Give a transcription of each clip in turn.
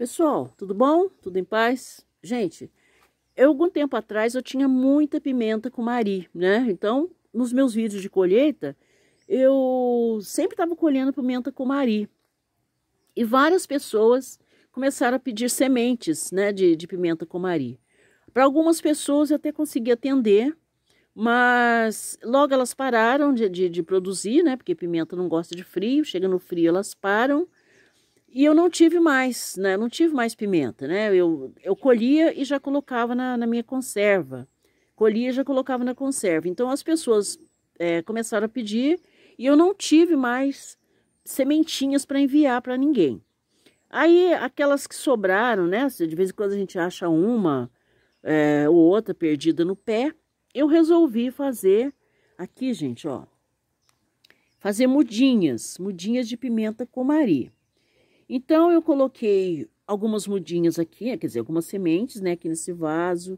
Pessoal, tudo bom? Tudo em paz? Gente, eu, algum tempo atrás eu tinha muita pimenta com mari, né? Então, nos meus vídeos de colheita, eu sempre estava colhendo pimenta com mari. E várias pessoas começaram a pedir sementes, né, de, de pimenta com mari. Para algumas pessoas eu até consegui atender, mas logo elas pararam de, de, de, produzir, né? Porque pimenta não gosta de frio, chega no frio elas param. E eu não tive mais, né? não tive mais pimenta, né? Eu, eu colhia e já colocava na, na minha conserva. Colhia e já colocava na conserva. Então as pessoas é, começaram a pedir e eu não tive mais sementinhas para enviar para ninguém. Aí aquelas que sobraram, né? De vez em quando a gente acha uma é, ou outra perdida no pé. Eu resolvi fazer aqui, gente, ó. Fazer mudinhas, mudinhas de pimenta comari. Então, eu coloquei algumas mudinhas aqui, quer dizer, algumas sementes, né? Aqui nesse vaso,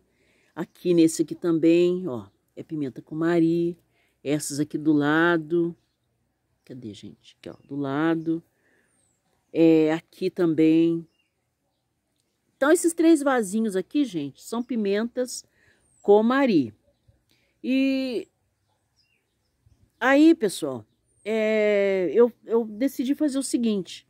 aqui nesse aqui também, ó, é pimenta com mari, essas aqui do lado, cadê, gente? Aqui, ó, do lado, é aqui também. Então, esses três vasinhos aqui, gente, são pimentas com mari. E aí, pessoal, é, eu, eu decidi fazer o seguinte,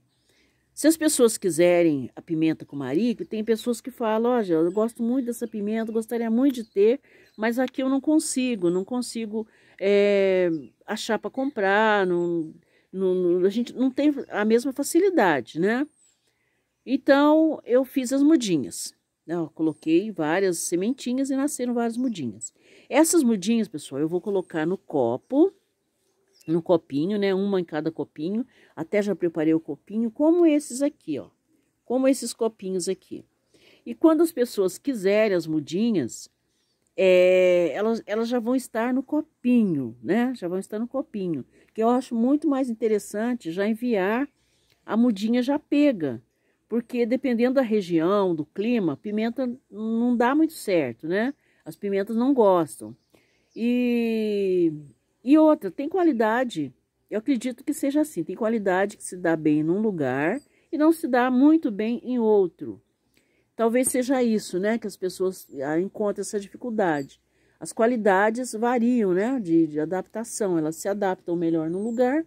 se as pessoas quiserem a pimenta com marico, tem pessoas que falam, ó, oh, eu gosto muito dessa pimenta, gostaria muito de ter, mas aqui eu não consigo, não consigo é, achar para comprar, não, não, a gente não tem a mesma facilidade, né? Então, eu fiz as mudinhas. Né? Eu coloquei várias sementinhas e nasceram várias mudinhas. Essas mudinhas, pessoal, eu vou colocar no copo no copinho, né? Uma em cada copinho. Até já preparei o copinho, como esses aqui, ó. Como esses copinhos aqui. E quando as pessoas quiserem as mudinhas, é, elas, elas já vão estar no copinho, né? Já vão estar no copinho. Que eu acho muito mais interessante já enviar a mudinha já pega. Porque dependendo da região, do clima, pimenta não dá muito certo, né? As pimentas não gostam. E e outra, tem qualidade. Eu acredito que seja assim. Tem qualidade que se dá bem num lugar e não se dá muito bem em outro. Talvez seja isso, né? Que as pessoas ah, encontram essa dificuldade. As qualidades variam, né? De, de adaptação. Elas se adaptam melhor num lugar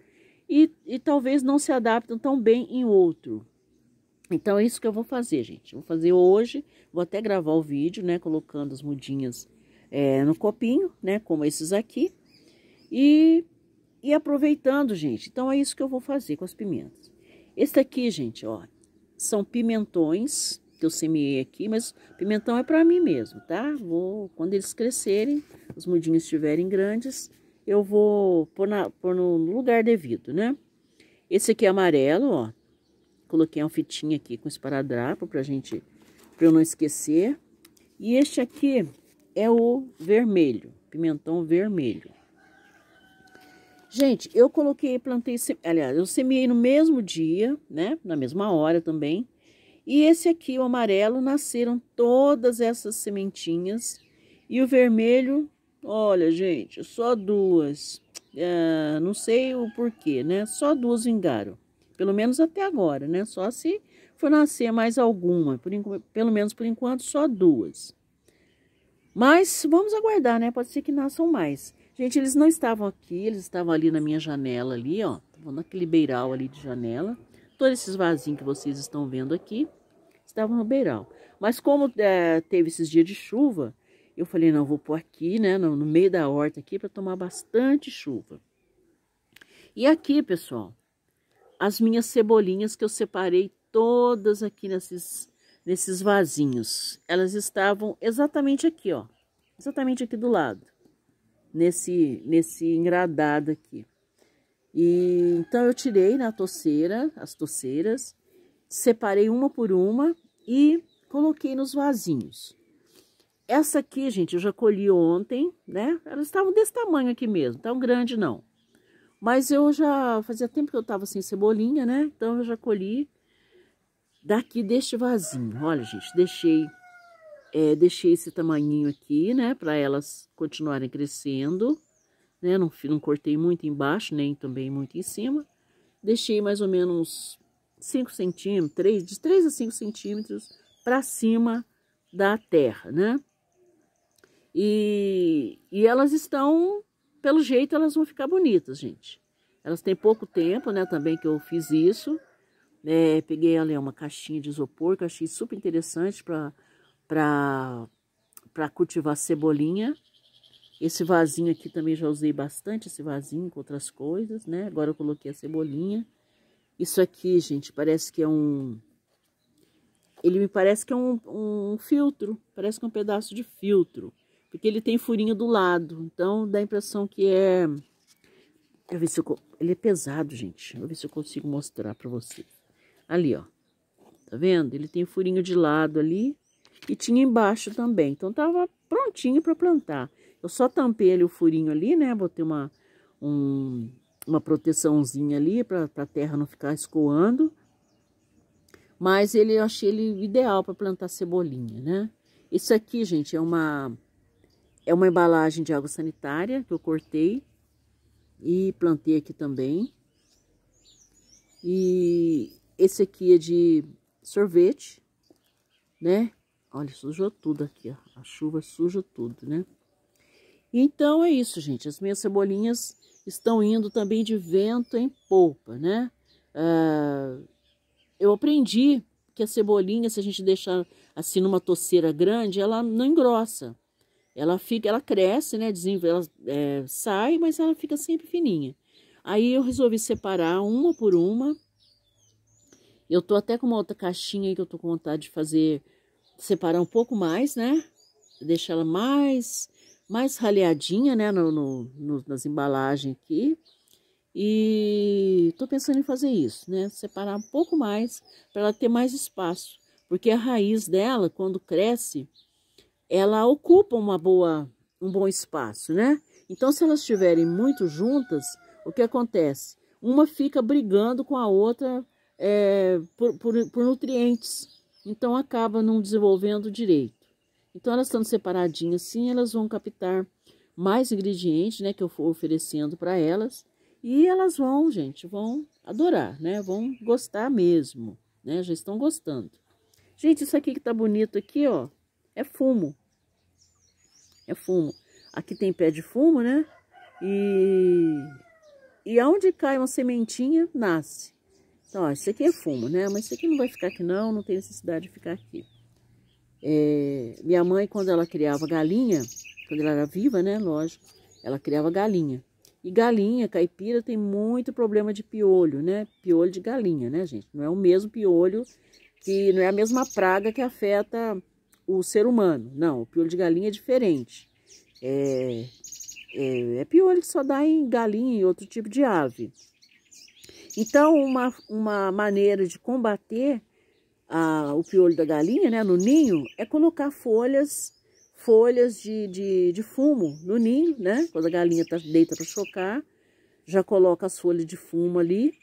e, e talvez não se adaptam tão bem em outro. Então, é isso que eu vou fazer, gente. Vou fazer hoje. Vou até gravar o vídeo, né? Colocando as mudinhas é, no copinho, né? Como esses aqui. E, e aproveitando, gente. Então, é isso que eu vou fazer com as pimentas. Esse aqui, gente, ó, são pimentões que eu semeei aqui, mas pimentão é para mim mesmo, tá? Vou, quando eles crescerem, os mudinhos estiverem grandes, eu vou pôr, na, pôr no lugar devido, né? Esse aqui é amarelo, ó. Coloquei uma fitinha aqui com esparadrapo pra gente, pra eu não esquecer. E este aqui é o vermelho, pimentão vermelho. Gente, eu coloquei, plantei, aliás, eu semeei no mesmo dia, né? Na mesma hora também. E esse aqui, o amarelo, nasceram todas essas sementinhas. E o vermelho, olha, gente, só duas. É, não sei o porquê, né? Só duas vingaram. Pelo menos até agora, né? Só se for nascer mais alguma. Por, pelo menos por enquanto, só duas. Mas vamos aguardar, né? Pode ser que nasçam mais. Gente, eles não estavam aqui, eles estavam ali na minha janela ali, ó. Estavam naquele beiral ali de janela. Todos esses vasinhos que vocês estão vendo aqui estavam no beiral. Mas como é, teve esses dias de chuva, eu falei, não, vou pôr aqui, né, no, no meio da horta aqui para tomar bastante chuva. E aqui, pessoal, as minhas cebolinhas que eu separei todas aqui nesses, nesses vasinhos. Elas estavam exatamente aqui, ó. Exatamente aqui do lado nesse, nesse engradado aqui. E, então, eu tirei na torceira, as torceiras, separei uma por uma e coloquei nos vasinhos. Essa aqui, gente, eu já colhi ontem, né? Elas estavam desse tamanho aqui mesmo, tão grande não. Mas eu já, fazia tempo que eu tava sem cebolinha, né? Então, eu já colhi daqui deste vasinho. Olha, gente, deixei é, deixei esse tamanhinho aqui, né, para elas continuarem crescendo, né, não, não cortei muito embaixo, nem também muito em cima. Deixei mais ou menos 5 centímetros, 3, de 3 a 5 centímetros para cima da terra, né? E, e elas estão, pelo jeito, elas vão ficar bonitas, gente. Elas têm pouco tempo, né, também que eu fiz isso. É, peguei ali uma caixinha de isopor, que eu achei super interessante para para cultivar cebolinha. Esse vasinho aqui também já usei bastante, esse vasinho com outras coisas, né? Agora eu coloquei a cebolinha. Isso aqui, gente, parece que é um... Ele me parece que é um, um filtro, parece que é um pedaço de filtro. Porque ele tem furinho do lado, então dá a impressão que é... Eu ver se eu... Ele é pesado, gente. eu ver se eu consigo mostrar para vocês. Ali, ó. Tá vendo? Ele tem furinho de lado ali e tinha embaixo também. Então tava prontinho para plantar. Eu só tampei ali o furinho ali, né? Botei uma, um, uma proteçãozinha ali para a terra não ficar escoando. Mas ele, eu achei ele ideal para plantar cebolinha, né? Isso aqui, gente, é uma é uma embalagem de água sanitária que eu cortei e plantei aqui também. E esse aqui é de sorvete, né? Olha, sujou tudo aqui, ó. A chuva suja tudo, né? Então é isso, gente. As minhas cebolinhas estão indo também de vento em polpa, né? Ah, eu aprendi que a cebolinha, se a gente deixar assim numa toceira grande, ela não engrossa. Ela fica, ela cresce, né? Ela é, sai, mas ela fica sempre fininha. Aí eu resolvi separar uma por uma. Eu tô até com uma outra caixinha aí que eu tô com vontade de fazer separar um pouco mais, né? Deixar ela mais, mais raleadinha, né? No, no, no, nas embalagens aqui. E tô pensando em fazer isso, né? Separar um pouco mais para ela ter mais espaço. Porque a raiz dela, quando cresce, ela ocupa uma boa, um bom espaço, né? Então, se elas estiverem muito juntas, o que acontece? Uma fica brigando com a outra é, por, por, por nutrientes. Então acaba não desenvolvendo direito. Então elas estando separadinhas assim, elas vão captar mais ingredientes, né, que eu for oferecendo para elas, e elas vão, gente, vão adorar, né? Vão gostar mesmo, né? Já estão gostando. Gente, isso aqui que tá bonito aqui, ó, é fumo. É fumo. Aqui tem pé de fumo, né? E e aonde cai uma sementinha, nasce. Então, ó, isso aqui é fumo, né? Mas isso aqui não vai ficar aqui não, não tem necessidade de ficar aqui. É, minha mãe, quando ela criava galinha, quando ela era viva, né, lógico, ela criava galinha. E galinha, caipira, tem muito problema de piolho, né? Piolho de galinha, né, gente? Não é o mesmo piolho, que não é a mesma praga que afeta o ser humano. Não, o piolho de galinha é diferente. É, é, é piolho que só dá em galinha e outro tipo de ave. Então, uma, uma maneira de combater a, o piolho da galinha né, no ninho é colocar folhas folhas de, de, de fumo no ninho, né? Quando a galinha tá, deita para chocar, já coloca as folhas de fumo ali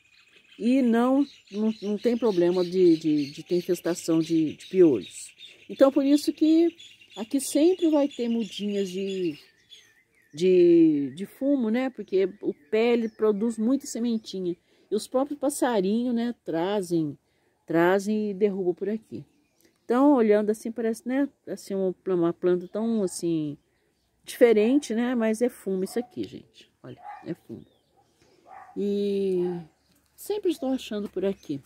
e não, não, não tem problema de, de, de ter infestação de, de piolhos. Então, por isso que aqui sempre vai ter mudinhas de, de, de fumo, né? Porque o pele produz muita sementinha. E os próprios passarinhos, né, trazem, trazem e derrubam por aqui. Então, olhando assim, parece, né, assim, uma planta tão, assim, diferente, né, mas é fumo isso aqui, gente. Olha, é fumo. E sempre estou achando por aqui.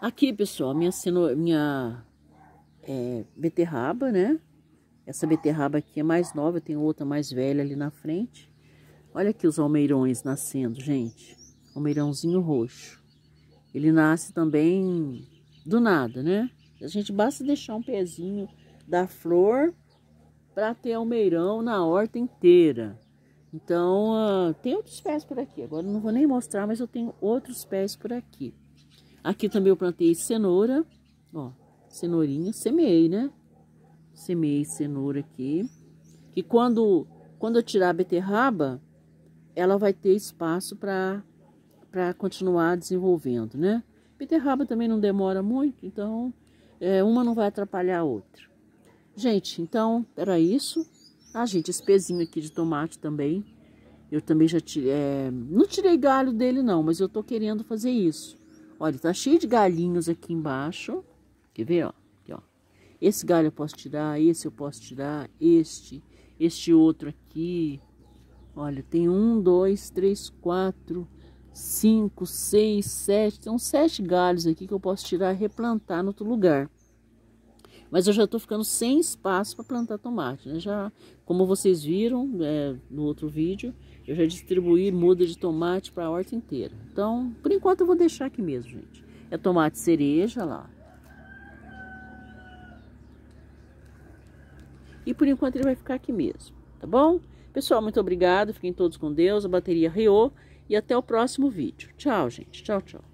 Aqui, pessoal, minha, sino, minha é, beterraba, né? Essa beterraba aqui é mais nova, tem outra mais velha ali na frente. Olha aqui os almeirões nascendo, gente. Almeirãozinho roxo. Ele nasce também do nada, né? A gente basta deixar um pezinho da flor para ter almeirão na horta inteira. Então, uh, tem outros pés por aqui. Agora não vou nem mostrar, mas eu tenho outros pés por aqui. Aqui também eu plantei cenoura, ó, cenourinha, semeei, né? Semeei cenoura aqui. Que quando, quando eu tirar a beterraba, ela vai ter espaço para para continuar desenvolvendo, né? Beterraba também não demora muito, então é, uma não vai atrapalhar a outra. Gente, então era isso. Ah, gente, esse pezinho aqui de tomate também. Eu também já tirei. É, não tirei galho dele, não, mas eu tô querendo fazer isso. Olha, tá cheio de galhinhos aqui embaixo. Quer ver, ó? Aqui, ó. Esse galho eu posso tirar, esse eu posso tirar, este, este outro aqui. Olha, tem um, dois, três, quatro, 5, 6, 7. Tem uns 7 galhos aqui que eu posso tirar e replantar no outro lugar. Mas eu já estou ficando sem espaço para plantar tomate. Né? Já, como vocês viram é, no outro vídeo, eu já distribuí muda de tomate para a horta inteira. Então, por enquanto eu vou deixar aqui mesmo, gente. É tomate cereja lá. E por enquanto ele vai ficar aqui mesmo, tá bom? Pessoal, muito obrigado. Fiquem todos com Deus. A bateria reou e até o próximo vídeo. Tchau, gente. Tchau, tchau.